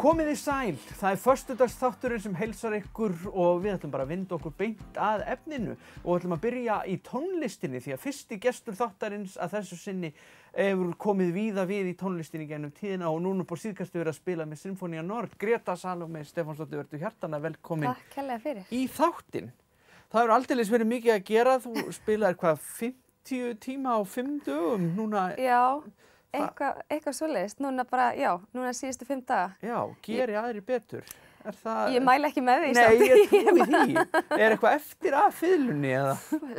Komið í sæl, það er förstudagsþátturinn sem heilsar ykkur og við ætlum bara að vinda okkur beint að efninu og ætlum að byrja í tónlistinni því að fyrsti gestur þáttarins að þessu sinni hefur komið víða við í tónlistinni gennum tíðina og núna búið síðkastu verið að spila með Sinfoníja Nord, Greta Salome, Stefánsdóttir Vertu Hjartana, velkomin Takk, helga fyrir Í þáttin, það eru alldeles verið mikið að gera, þú spilaði hvað 50 tíma á 5 dögum núna Já Eitthvað, eitthvað svolítist, núna bara, já, núna síðustu fimm daga. Já, geri ég... aðri betur. Það... Ég mæla ekki með því. Nei, ég trúi því. Er eitthvað eftir að fylunni eða?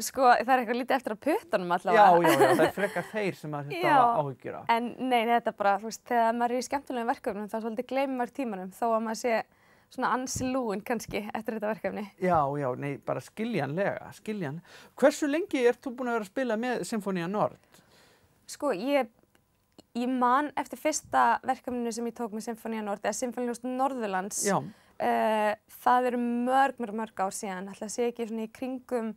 Sko, það er eitthvað lítið eftir að puttunum allavega. Já, já, já, það er frekar þeir sem að þetta áhugjur á. En nei, þetta bara, þú veist, þegar maður er í skemmtilegum verkefnum þá svolítið gleymið maður tímanum þó að maður sé svona anslúin kannski eftir þetta verkefni. Já, já, nei, bara skiljanlega, skiljan. Hversu lengi ert þú búin að vera að spila með Sinfonía Nord? Sko, ég Ég man eftir fyrsta verkefninu sem ég tók með Sinfonían Nord, eða Sinfoníljóst Norðurlands. Já. Uh, það eru mörg, mörg, mörg ár síðan. Það ætla að segja ekki svona í kringum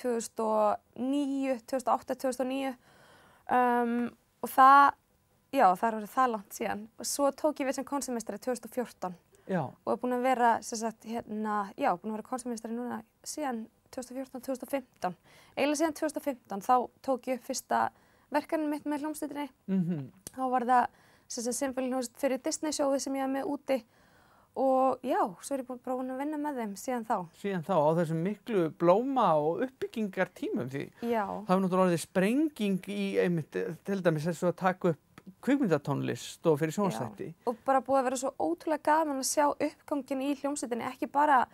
2009, 2008, 2009. Um, og það, já, það eru það langt síðan. Og svo tók ég við sem konsertmestari 2014. Já. Og er búin að vera, sem sagt, hérna, já, búin að vera konsertmestari núna síðan 2014, 2015. Eila síðan 2015, þá tók ég upp fyrsta verkanum mitt með hljómsveitinni. Mm -hmm. Þá var það sem symfólinhljómsveit fyrir Disney sjóði sem ég hafði með úti og já, svo er ég búin að prófa að vinna með þeim síðan þá. Síðan þá, á þessum miklu blóma og uppbyggingar tímum því já. það er náttúrulega orðið sprenging í einmitt, til dæmis þessu að taka upp kvíkmyndatónlist og fyrir sjónastætti. Og bara búið að vera svo ótrúlega gaman að sjá uppgangin í hljómsettinni, ekki bara,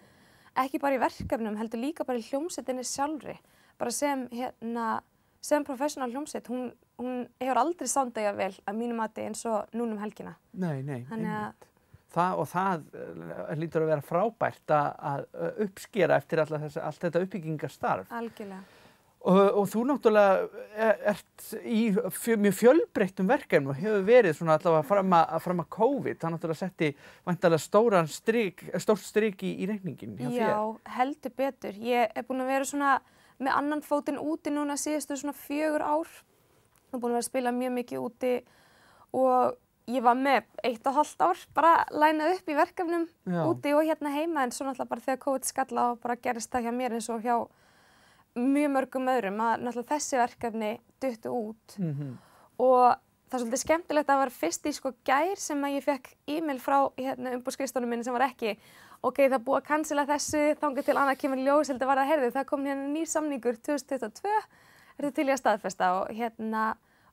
ekki bara í verkefnum, heldur líka bara í hljómsettinni sjálfri, bara sem hérna sem professional hljómsveit, hún, hún hefur aldrei sándegja vel að mínu mati eins og núnum helgina. Nei, nei, einmitt. Það og það eh, lítur að vera frábært að, að uppskera eftir þess, allt þetta uppbyggingastarf. Algjörlega. Og, og þú náttúrulega eh, ert í fjö, mjög fjölbreyttum verkefnum og hefur verið svona allavega fram að, fram að COVID. Það náttúrulega setti vantalega stóran stryk, stórt stryk í, í reikningin hjá Já, þér. Já, heldur betur. Ég er búin að vera svona með annan fótinn úti núna síðustu svona fjögur ár. Hún er búin að vera að spila mjög mikið úti og ég var með eitt og halvt ár bara lænað upp í verkefnum Já. úti og hérna heima en svo náttúrulega bara þegar COVID skalla og bara gerist það hjá mér eins og hjá mjög mörgum öðrum að náttúrulega þessi verkefni duttu út mm -hmm. og það er svolítið skemmtilegt að það var fyrst í sko gær sem að ég fekk e-mail frá hérna, umbúrskristónum minni sem var ekki ok, það búið að cancela þessu, þángu til annað kemur ljós, heldur var það að herðu, það kom hérna nýr samningur 2022, er þetta til ég að staðfesta og hérna,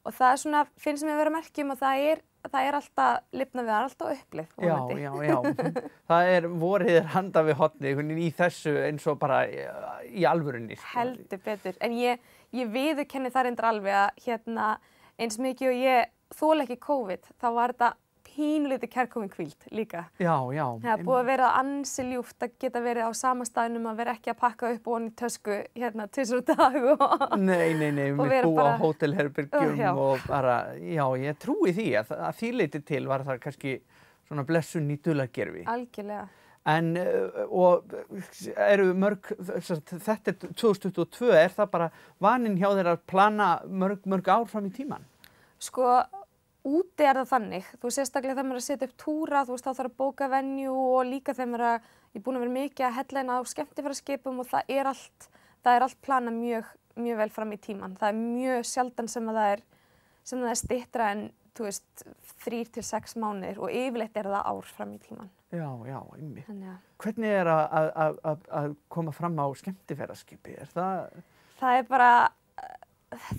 og það er svona, finnst mér um að vera merkjum og það er það er alltaf lifna við, það er alltaf upplið Já, já, já, það er vorið handa við hotni í þessu eins og bara eh, í alvörunni sko. Heldur betur, en ég, ég viðkenni þar endur alveg að hérna eins mikið og ég þól ekki COVID, þá var þetta pínleiti kærkominn kvíld líka. Já, já. Það er búið að vera ansiljúft að geta verið á sama staðnum að vera ekki að pakka upp og onni tösku hérna tilsvara dag og... Nei, nei, nei, við búið bara... á hótelherbergjum uh, og bara, já, ég trúi því að, að því leiti til var það kannski svona blessun í dulagerfi. Algjörlega. En, eh, og eru mörg, þetta er 2022, er það bara vanin hjá þeirra að plana mörg, mörg ár fram í tíman? Sko, úti er það þannig, þú veist, sérstaklega þegar maður er að setja upp túra, þú veist, þá þarf að bóka venju og líka þegar maður er að, ég er búin að vera mikið að hella eina á skemmtifæraskipum og það er allt, það er allt planað mjög, mjög vel fram í tíman. Það er mjög sjaldan sem það er, sem það er stittra en, þú veist, þrýr til sex mánir og yfirleitt er það ár fram í tíman. Já, já, ymmi. Ja. Hvernig er að, að, að, að koma fram á skemmtifæraskipi? Er það... Það er bara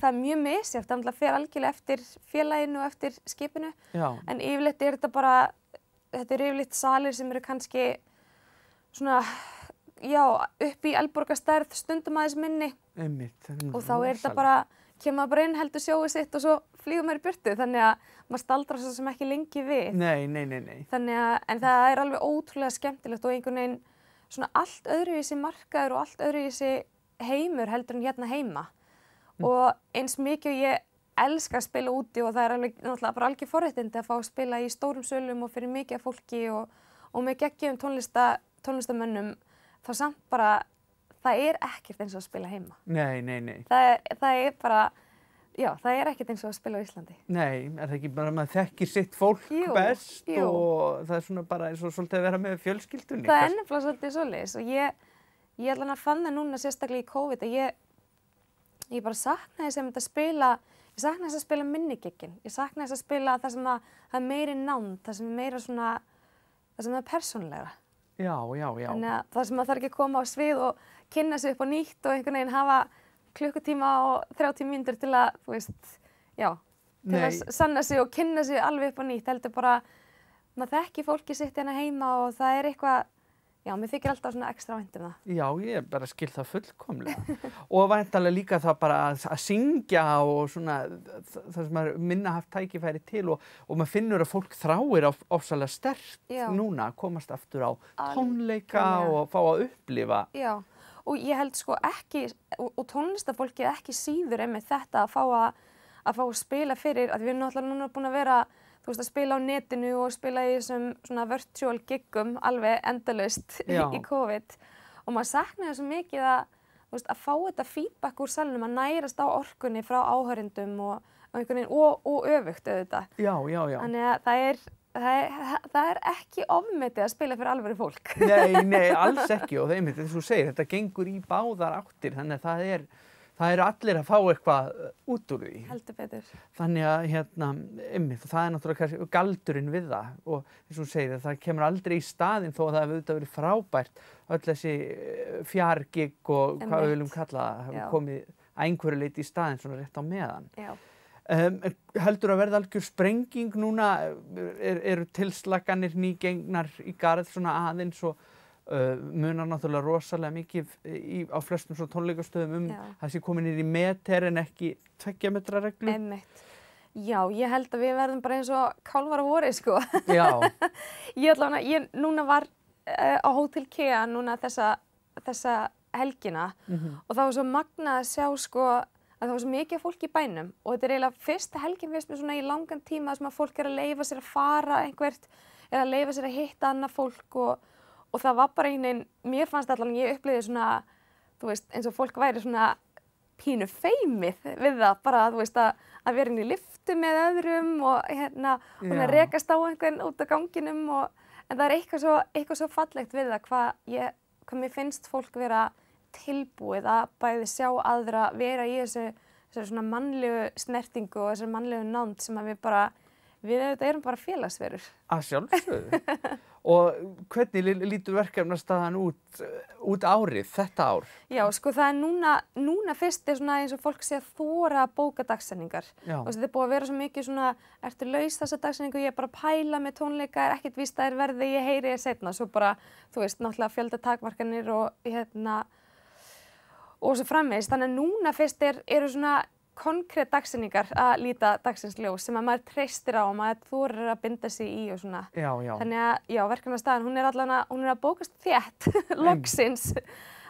það er mjög misjátt, það alveg fer algjörlega eftir félaginu og eftir skipinu, Já. en yfirleitt er þetta bara, þetta er yfirleitt salir sem eru kannski svona, já, upp í elborgastærð stundum aðeins minni Einmitt, og þá er þetta bara, kemur bara inn, heldur sjóið sitt og svo flýgur maður í burtu, þannig að maður staldrar svo sem ekki lengi við. Nei, nei, nei, nei. Þannig að, en það er alveg ótrúlega skemmtilegt og einhvern veginn svona allt öðru í þessi markaður og allt öðru í þessi heimur heldur en hérna heima. Mm. og eins mikið ég elska að spila úti og það er alveg náttúrulega bara algjör forréttindi að fá að spila í stórum sölum og fyrir mikið af fólki og, og með geggjum tónlista, tónlistamönnum þá samt bara það er ekkert eins og að spila heima. Nei, nei, nei. Það er, það er bara, já, það er ekkert eins og að spila á Íslandi. Nei, er það ekki bara að maður þekkir sitt fólk jú, best jú. og það er svona bara eins og svolítið að vera með fjölskyldunni. Það er ennumflá svolítið svolítið og ég, ég er alveg að fanna núna sérstaklega í COVID að ég ég bara sakna þess að spila ég sakna þess að spila minnigikkin ég sakna þess að spila það sem að það er meiri nánd, það sem er meira svona það sem er persónlegra já, já, já þannig að það sem að það er ekki að koma á svið og kynna sig upp á nýtt og einhvern veginn hafa klukkutíma og þrjáttíma myndur til að, þú veist, já til Nei. að sanna sig og kynna sig alveg upp á nýtt heldur bara, maður þekki fólki sitt hérna heima og það er eitthvað Já, mér þykir alltaf svona ekstra vænt um það. Já, ég er bara að skilja það fullkomlega. og væntalega líka það bara að, að syngja og svona það sem maður minna haft tækifæri til og, og maður finnur að fólk þráir ofsalega stert Já. núna að komast aftur á tónleika Al og fá að upplifa. Já, og ég held sko ekki, og, og tónlistafólki ekki síður einmitt þetta að fá að, að fá að spila fyrir, að við erum náttúrulega núna búin að vera þú veist að spila á netinu og spila í þessum svona virtual gigum alveg endalust í COVID og maður saknaði svo mikið að, veist, að fá þetta feedback úr salunum að nærast á orkunni frá áhörindum og, og, og, og öfugt auðvitað. Já, já, já. Þannig að það er, það er, það er ekki ofmetið að spila fyrir alveg fólk. Nei, nei, alls ekki og það er einmitt, þess að þú segir, þetta gengur í báðar áttir þannig að það er það eru allir að fá eitthvað eh, út úr því. Heldur betur. Þannig að, hérna, ymmið, það er náttúrulega galdurinn við það og eins og hún segir það, það kemur aldrei í staðin þó að það hefur auðvitað verið frábært öll þessi eh, fjargigg og en hvað við viljum kalla það, það hefur komið að einhverju leiti í staðin svona rétt á meðan. Já. Um, heldur að verða algjör sprenging núna, eru er tilslaganir nýgengnar í garð svona aðeins og Uh, munar náttúrulega rosalega mikið í, á flestum svona tónleikastöðum um Já. þessi komin er í meter en ekki tveggjametrarreglu. Emmett. Já, ég held að við verðum bara eins og kálvar á voru, sko. Já. ég ætla hana, ég núna var uh, á Hotel Kea núna þessa, þessa helgina mm -hmm. og það var svo magna að sjá, sko, að það var svo mikið fólk í bænum og þetta er eiginlega fyrsta helgin fyrst með svona í langan tíma þess að fólk er að leifa sér að fara einhvert, er að leifa sér að hitta annað fólk og og það var bara einin, mér fannst allavega ég upplýði svona, þú veist, eins og fólk væri svona pínu feimið við það, bara þú veist að, að vera inn í liftu með öðrum og hérna, og það rekast á einhvern út á ganginum og, en það er eitthvað svo, eitthvað svo fallegt við það hvað ég, hvað mér finnst fólk vera tilbúið að bæði sjá aðra vera í þessu þessari svona mannlegu snertingu og þessari mannlegu nánt sem að við bara, við auðvitað erum bara félagsverur. Að sjálfsögðu. og hvernig lítur verkefnastaðan út, út árið, þetta ár? Já, sko það er núna, núna fyrst er svona eins og fólk sé að þóra að bóka dagsendingar og þetta er búið að vera svo mikið svona, ertu laus þessa dagsendingu, ég er bara að pæla með tónleika, er ekkert víst að það er verði, ég heyri ég setna, svo bara, þú veist, náttúrulega fjöldatakmarkanir og hérna og svo frammeins, þannig að núna fyrst er, eru svona konkrétt dagsinningar að líta dagsins ljós sem að maður treystir á og maður þorir að binda sig í og svona. Já, já. Þannig að, já, verkefnastæðan, hún er allavega, hún er að bókast þétt, loksins,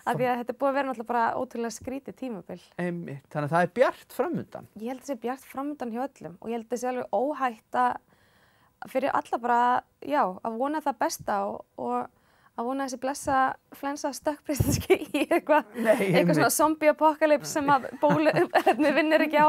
af því að þetta er búið að vera náttúrulega bara ótrúlega skrítið tímabill. Einmitt, þannig að það er bjart framöndan. Ég held að það sé bjart framöndan hjá öllum og ég held að það sé alveg óhætt að fyrir alla bara, já, að vona það besta og, og að vona þessi blessa flensa stökkprisinski í eitthvað eitthvað svona zombie apokalips sem að bólu við vinnir ekki á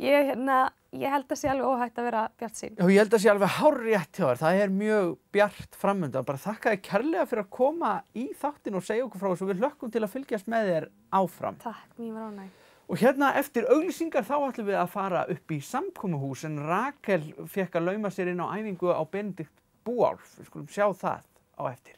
ég, hérna, ég held að það sé alveg óhægt að vera bjart sín. Já, ég held að það sé alveg hári rétt hjá þér, það er mjög bjart framöndan, bara þakka þið kærlega fyrir að koma í þáttin og segja okkur frá þessu við lökkum til að fylgjast með þér áfram Takk, mér var ánæg. Og hérna eftir auglýsingar þá ætlum við að fara upp í samkómuhús en Rakel fekk að lauma sér inn á æfingu á Benedikt Búálf, við skulum sjá það á eftir.